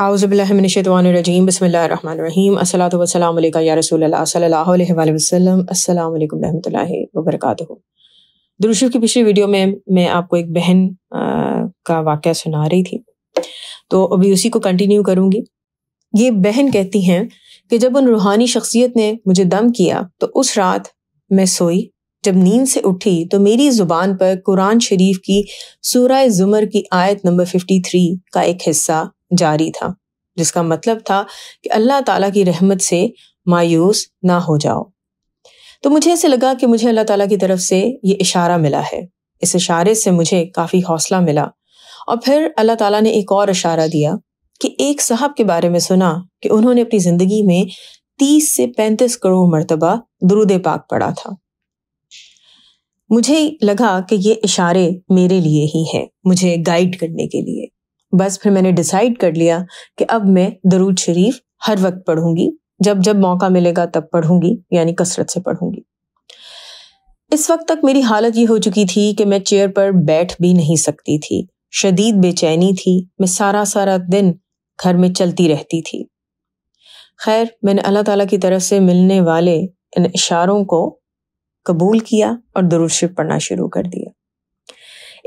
आउज़बिल्लिमिनशवानरजीम बसमीम असलम या रसूल सल्लल्लाहु अलैहि वसल्लम अस्सलाम की पिछली वीडियो में मैं आपको एक बहन आ, का वाक़ सुना रही थी तो अभी उसी को कंटिन्यू करूँगी ये बहन कहती हैं कि जब उन रूहानी शख्सियत ने मुझे दम किया तो उस रात मैं सोई जब नींद से उठी तो मेरी ज़ुबान पर कुरान शरीफ की सूरा ज़ुमर की आयत नंबर थ्री का एक हिस्सा जारी था जिसका मतलब था कि अल्लाह ताला की रहमत से मायूस ना हो जाओ तो मुझे ऐसे लगा कि मुझे अल्लाह ताला की तरफ से ये इशारा मिला है इस इशारे से मुझे काफ़ी हौसला मिला और फिर अल्लाह ताला ने एक और इशारा दिया कि एक साहब के बारे में सुना कि उन्होंने अपनी ज़िंदगी में तीस से पैंतीस करोड़ मरतबा दरुद पाक पड़ा था मुझे लगा कि ये इशारे मेरे लिए ही हैं मुझे गाइड करने के लिए बस फिर मैंने डिसाइड कर लिया कि अब मैं दरूद शरीफ हर वक्त पढ़ूंगी जब जब मौका मिलेगा तब पढ़ूंगी यानी कसरत से पढ़ूंगी इस वक्त तक मेरी हालत ये हो चुकी थी कि मैं चेयर पर बैठ भी नहीं सकती थी शदीद बेचैनी थी मैं सारा सारा दिन घर में चलती रहती थी खैर मैंने अल्लाह ताला की तरफ से मिलने वाले इन इशारों को कबूल किया और दरूद शरीफ पढ़ना शुरू कर दिया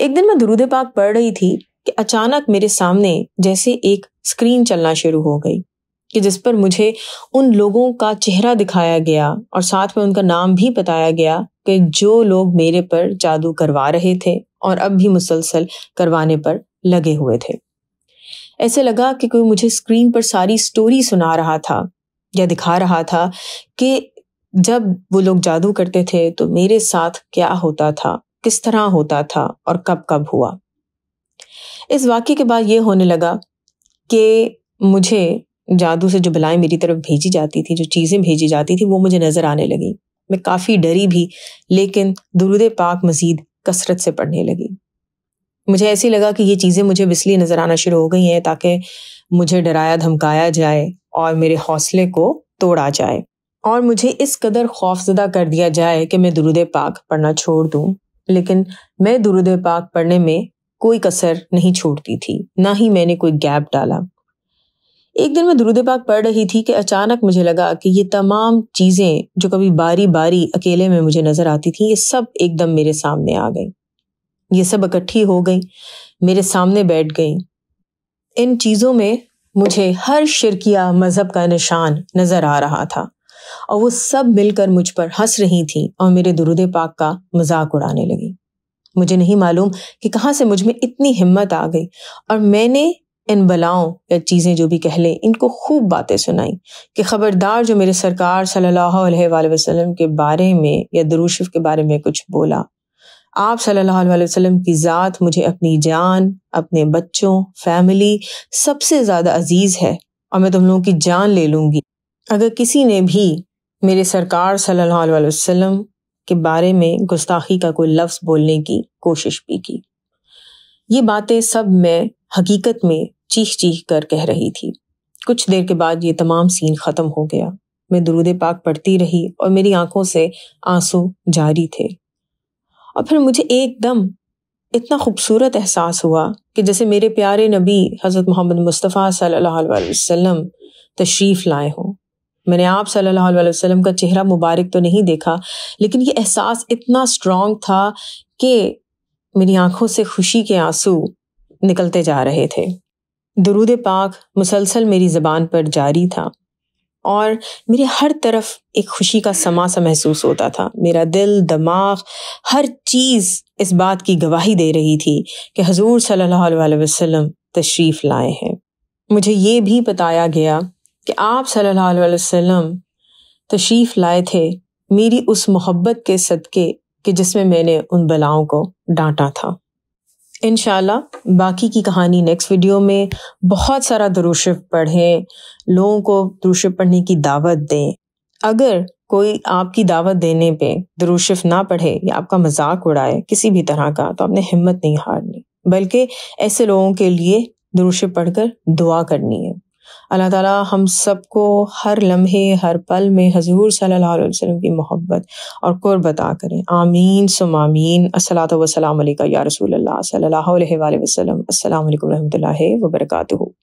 एक दिन मैं दरूद पाक पढ़ रही थी कि अचानक मेरे सामने जैसे एक स्क्रीन चलना शुरू हो गई कि जिस पर मुझे उन लोगों का चेहरा दिखाया गया और साथ में उनका नाम भी बताया गया कि जो लोग मेरे पर जादू करवा रहे थे और अब भी मुसलसल करवाने पर लगे हुए थे ऐसे लगा कि कोई मुझे स्क्रीन पर सारी स्टोरी सुना रहा था या दिखा रहा था कि जब वो लोग जादू करते थे तो मेरे साथ क्या होता था किस तरह होता था और कब कब हुआ इस वाक्य के बाद ये होने लगा कि मुझे जादू से जो बलाएं मेरी तरफ भेजी जाती थी जो चीज़ें भेजी जाती थी वो मुझे नज़र आने लगी मैं काफ़ी डरी भी लेकिन दुरुद पाक मज़ीद कसरत से पढ़ने लगी मुझे ऐसे लगा कि ये चीज़ें मुझे इसलिए नज़र आना शुरू हो गई हैं ताकि मुझे डराया धमकाया जाए और मेरे हौसले को तोड़ा जाए और मुझे इस कदर खौफजदा कर दिया जाए कि मैं दुरुद पाक पढ़ना छोड़ दूँ लेकिन मैं दुरुद पाक पढ़ने में कोई कसर नहीं छोड़ती थी ना ही मैंने कोई गैप डाला एक दिन मैं दुरुदे पाक पढ़ रही थी कि अचानक मुझे लगा कि ये तमाम चीज़ें जो कभी बारी बारी अकेले में मुझे नज़र आती थी ये सब एकदम मेरे सामने आ गई ये सब इकट्ठी हो गई मेरे सामने बैठ गई इन चीज़ों में मुझे हर शिरकिया मज़हब का निशान नज़र आ रहा था और वो सब मिलकर मुझ पर हंस रही थी और मेरे दुरुदे पाक का मजाक उड़ाने लगी मुझे नहीं मालूम कि कहाँ से मुझ में इतनी हिम्मत आ गई और मैंने इन बलाओं या चीज़ें जो भी कह लें इनको खूब बातें सुनाई कि ख़बरदार जो मेरे सरकार सल्लल्लाहु अलैहि वसल्लम के बारे में या दरूशिफ के बारे में कुछ बोला आप सल्लल्लाहु अलैहि वसल्लम की ज़ात मुझे अपनी जान अपने बच्चों फैमिली सबसे ज़्यादा अजीज़ है और मैं तुम लोगों की जान ले लूँगी अगर किसी ने भी मेरे सरकार सल्ला अलैहि के बारे में गुस्ताखी का कोई लफ्ज़ बोलने की कोशिश भी की ये बातें सब मैं हकीकत में चीख चीख कर कह रही थी कुछ देर के बाद ये तमाम सीन ख़त्म हो गया मैं दरूद पाक पढ़ती रही और मेरी आंखों से आंसू जारी थे और फिर मुझे एकदम इतना खूबसूरत एहसास हुआ कि जैसे मेरे प्यारे नबी हज़रत मोहम्मद मुस्तफ़ा सल्लल्लाहु अलैहि वसल्लम तशरीफ़ लाए हों मैंने आप सल्लल्लाहु अलैहि वसल्लम का चेहरा मुबारक तो नहीं देखा लेकिन ये एहसास इतना स्ट्रांग था कि मेरी आंखों से खुशी के आंसू निकलते जा रहे थे दरूद पाक मुसलसल मेरी ज़बान पर जारी था और मेरे हर तरफ एक खुशी का समा सा महसूस होता था मेरा दिल दिमाग हर चीज़ इस बात की गवाही दे रही थी कि हजूर सल्लल्लाहु अलैहि वसल्लम तशरीफ़ लाए हैं मुझे ये भी बताया गया कि आप सल्लल्लाहु अलैहि वसल्लम तशरीफ़ लाए थे मेरी उस मोहब्बत के सदक़े कि जिसमें मैंने उन बलाओं को डांटा था इन बाकी की कहानी नेक्स्ट वीडियो में बहुत सारा दरुशिफ पढ़ें लोगों को दरुशिफ पढ़ने की दावत दें अगर कोई आपकी दावत देने पे दरुशिफ ना पढ़े या आपका मजाक उड़ाए किसी भी तरह का तो आपने हिम्मत नहीं हारनी बल्कि ऐसे लोगों के लिए दरुशिफ पढ़कर दुआ करनी है अल्लाह ताला हम सबको हर लम्हे हर पल में हजूर सल्लल्लाहु अलैहि वसल्लम की मोहब्बत और कुर्ब अता करें आमीन सुम आमीन असलात वसलाम या रसूल अल्लाह सल्लल्लाहु अलैहि वसल्लम अस्सलाम वालेकुम रहमतुल्लाहि व बरकातुहू